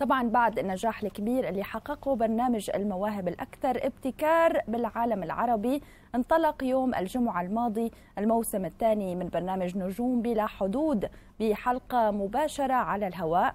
طبعا بعد النجاح الكبير اللي حققه برنامج المواهب الأكثر ابتكار بالعالم العربي انطلق يوم الجمعة الماضي الموسم الثاني من برنامج نجوم بلا حدود بحلقة مباشرة على الهواء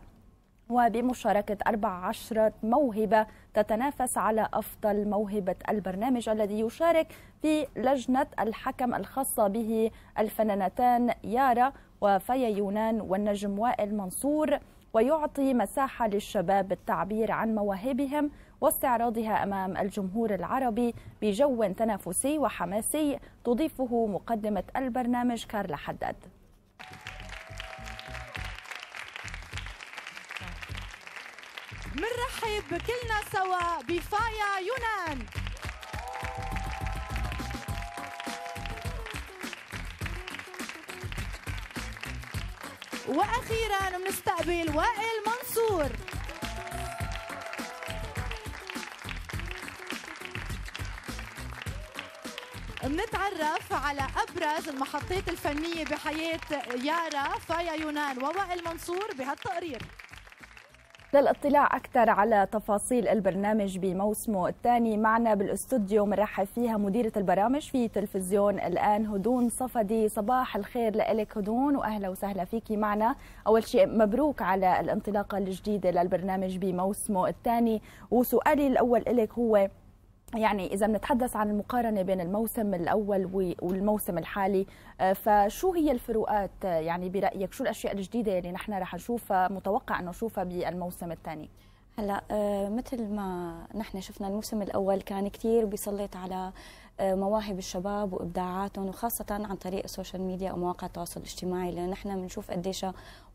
وبمشاركة 14 موهبة تتنافس على أفضل موهبة البرنامج الذي يشارك في لجنة الحكم الخاصة به الفنانتان يارا وفيا يونان والنجم وائل منصور ويعطي مساحة للشباب بالتعبير عن مواهبهم واستعراضها أمام الجمهور العربي بجو تنافسي وحماسي تضيفه مقدمة البرنامج كارلا حداد منرحب كلنا سوا بفايا يونان واخيرا بنستقبل وائل منصور بنتعرف على ابرز المحطات الفنيه بحياه يارا فايا يونان ووائل منصور بهالتقرير للاطلاع أكثر على تفاصيل البرنامج بموسمه الثاني معنا بالاستوديو مرحب فيها مديرة البرامج في تلفزيون الآن هدون صفدي صباح الخير لك هدون وأهلا وسهلا فيكي معنا أول شيء مبروك على الانطلاقة الجديدة للبرنامج بموسمه الثاني وسؤالي الأول لك هو يعني إذا بنتحدث عن المقارنة بين الموسم الأول والموسم الحالي آه، فشو هي الفروقات آه، يعني برأيك شو الأشياء الجديدة اللي نحن رح نشوفها متوقع أنه نشوفها بالموسم الثاني؟ هلا آه، مثل ما نحن شفنا الموسم الاول كان كثير بيسلط على آه، مواهب الشباب وابداعاتهم وخاصه عن طريق السوشيال ميديا ومواقع التواصل الاجتماعي لانه نحن بنشوف قديش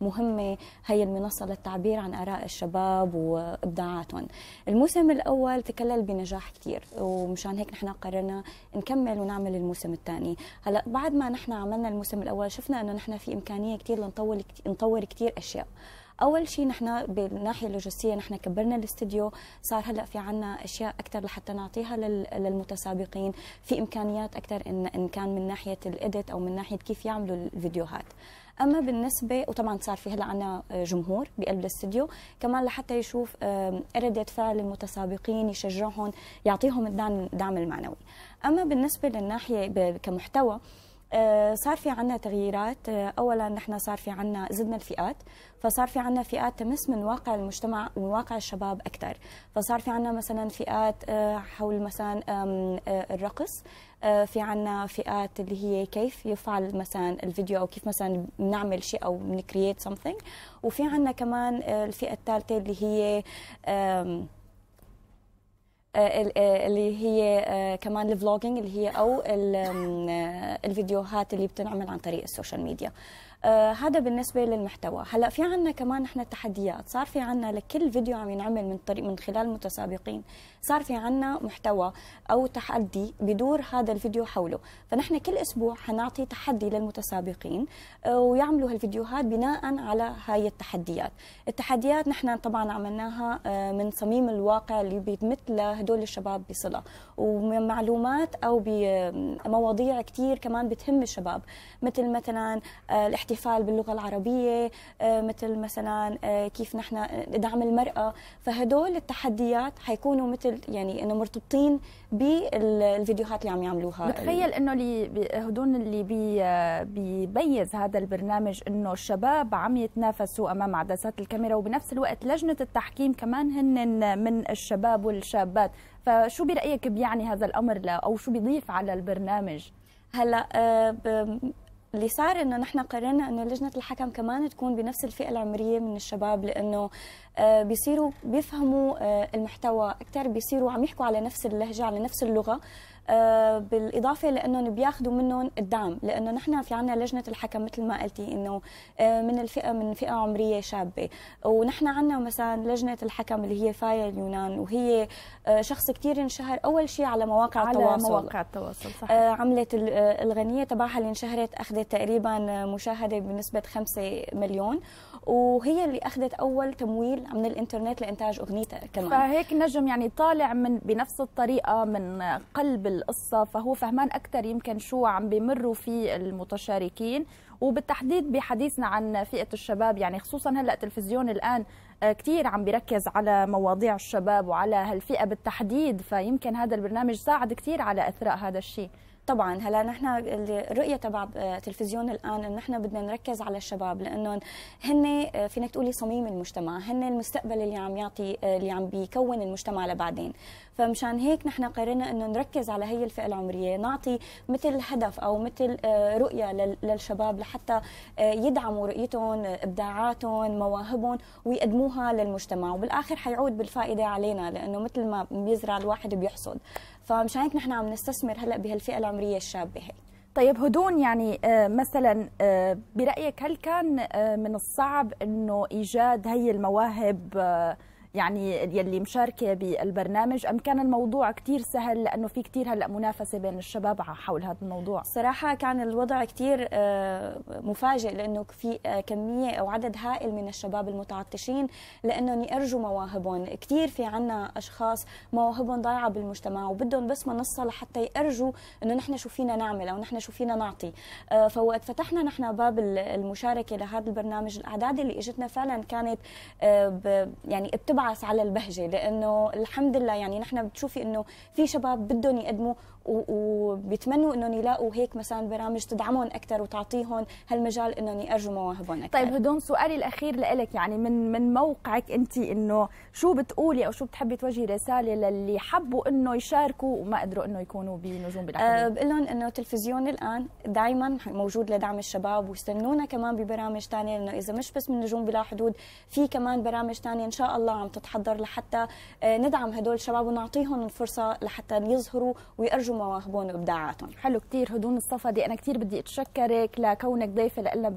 مهمه هي المنصه للتعبير عن اراء الشباب وابداعاتهم. الموسم الاول تكلل بنجاح كثير ومشان هيك نحن قررنا نكمل ونعمل الموسم الثاني. هلا بعد ما نحن عملنا الموسم الاول شفنا انه نحن في امكانيه كثير لنطول نطور كثير اشياء. اول شيء نحن بالناحيه اللوجستيه نحن كبرنا الاستديو صار هلا في عنا اشياء اكثر لحتى نعطيها للمتسابقين في امكانيات اكثر ان ان كان من ناحيه الاديت او من ناحيه كيف يعملوا الفيديوهات اما بالنسبه وطبعا صار في هلا عنا جمهور بقلب الاستديو كمان لحتى يشوف رده فعل المتسابقين يشجعهم يعطيهم الدعم المعنوي اما بالنسبه للناحيه كمحتوى آه، صار في عنا تغييرات آه، اولا نحن صار في عنا زدنا الفئات فصار في عنا فئات تمس من واقع المجتمع ومن واقع الشباب اكثر فصار في عنا مثلا فئات آه، حول مثلا الرقص في عنا فئات اللي هي كيف يفعل مثلا الفيديو او كيف مثلا بنعمل شيء او بنكرييت سمثينج وفي عنا كمان الفئه الثالثه اللي هي آه، آه، اللي هي آه، كمان الفلوجينج اللي هي او الفيديوهات اللي بتنعمل عن طريق السوشيال ميديا آه هذا بالنسبه للمحتوى هلا في عنا كمان نحن تحديات صار في عنا لكل فيديو عم ينعمل من طريق من خلال المتسابقين صار في عنا محتوى او تحدي بدور هذا الفيديو حوله فنحن كل اسبوع حنعطي تحدي للمتسابقين آه ويعملوا هالفيديوهات بناء على هاي التحديات التحديات نحن طبعا عملناها آه من صميم الواقع اللي بيتمثل هدول الشباب بصله ومعلومات او بمواضيع آه، كتير كمان بتهم الشباب مثل مثلا آه الاحتفال باللغه العربيه آه، مثل مثلا آه، كيف نحن دعم المراه فهدول التحديات حيكونوا مثل يعني انه مرتبطين بالفيديوهات اللي عم يعملوها بتخيل انه اللي هدول اللي بي بيميز هذا البرنامج انه الشباب عم يتنافسوا امام عدسات الكاميرا وبنفس الوقت لجنه التحكيم كمان هن من الشباب والشابات فشو برايك بيعني هذا الامر او شو بيضيف على البرنامج هلا آه، اللي صار انه نحن قررنا انه لجنه الحكم كمان تكون بنفس الفئه العمريه من الشباب لانه آه، بيصيروا بيفهموا آه، المحتوى اكثر بيصيروا عم يحكوا على نفس اللهجه على نفس اللغه آه، بالاضافه لانهم بياخذوا منهم الدعم لانه نحن في عنا لجنه الحكم مثل ما قلتي انه آه، من الفئه من فئه عمريه شابه ونحن عنا مثلا لجنه الحكم اللي هي فايا اليونان وهي آه، شخص كثير انشهر اول شيء على مواقع على التواصل على مواقع التواصل صح عملت الغنيه تبعها اللي انشهرت اخذت تقريبا مشاهده بنسبه 5 مليون وهي اللي اخذت اول تمويل من الانترنت لانتاج اغنيتها كمان فهيك نجم يعني طالع من بنفس الطريقه من قلب بالقصة فهو فهمان أكثر يمكن شو عم بمروا فيه المتشاركين وبالتحديد بحديثنا عن فئة الشباب يعني خصوصا هلأ تلفزيون الآن كثير عم بيركز على مواضيع الشباب وعلى هالفئه بالتحديد فيمكن هذا البرنامج ساعد كثير على اثراء هذا الشيء طبعا هلا نحن الرؤيه تبع تلفزيون الان انه نحن بدنا نركز على الشباب لانه هن آه، فينك تقولي صميم المجتمع هن المستقبل اللي عم يعطي آه، اللي عم بيكون المجتمع لبعدين فمشان هيك نحن قررنا انه نركز على هي الفئه العمريه نعطي مثل هدف او مثل آه، رؤيه للشباب لحتى يدعموا رؤيتهم ابداعاتهم مواهبهم ويقدموها يقدموها للمجتمع وبالاخر حيعود بالفائده علينا لانه مثل ما بيزرع الواحد بيحصد فمشان هيك نحن عم نستثمر هلا بهالفئه العمريه الشابه هي طيب هدون يعني آه، مثلا آه، برايك هل كان آه، من الصعب انه ايجاد هي المواهب يعني يلي مشاركه بالبرنامج ام كان الموضوع كثير سهل لانه في كثير هلا منافسه بين الشباب حول هذا الموضوع صراحه كان الوضع كثير آه، مفاجئ لانه في آه، كميه او عدد هائل من الشباب المتعطشين لانهم يرجوا مواهبهم كثير في عنا اشخاص مواهبهم ضايعه بالمجتمع وبدهم بس منصه لحتى يرجوا انه نحن شو فينا نعمل او نحن شو فينا نعطي آه، فوقت فتحنا نحن باب المشاركه لهذا البرنامج الاعداد اللي اجتنا فعلا كانت يعني بتبع ابعث على البهجه لانه الحمد لله يعني نحن بتشوفي انه في شباب بدهم يقدموا وبيتمنوا انهم يلاقوا هيك مثلا برامج تدعمهم اكثر وتعطيهم هالمجال انهم يأرجوا مواهبهم اكثر طيب هدوم سؤالي الاخير لك يعني من من موقعك انت انه شو بتقولي او شو بتحبي توجهي رساله للي حبوا انه يشاركوا وما قدروا انه يكونوا بنجوم بالعالم أه بقول لهم انه تلفزيون الان دائما موجود لدعم الشباب واستنونا كمان ببرامج ثانيه لانه اذا مش بس من نجوم بلا حدود في كمان برامج ثانيه ان شاء الله عم تتحضر لحتى آه، ندعم هدول الشباب ونعطيهم الفرصه لحتى يظهروا ويقرجوا يخرجوا مواهبهم وابداعاتهم حلو كثير هدوم الصفدي انا كثير بدي اتشكرك لكونك ضيفه لنا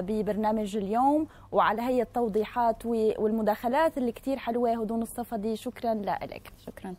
ببرنامج اليوم وعلى هي التوضيحات والمداخلات اللي كثير حلوه هدوم الصفدي شكرا لك شكرا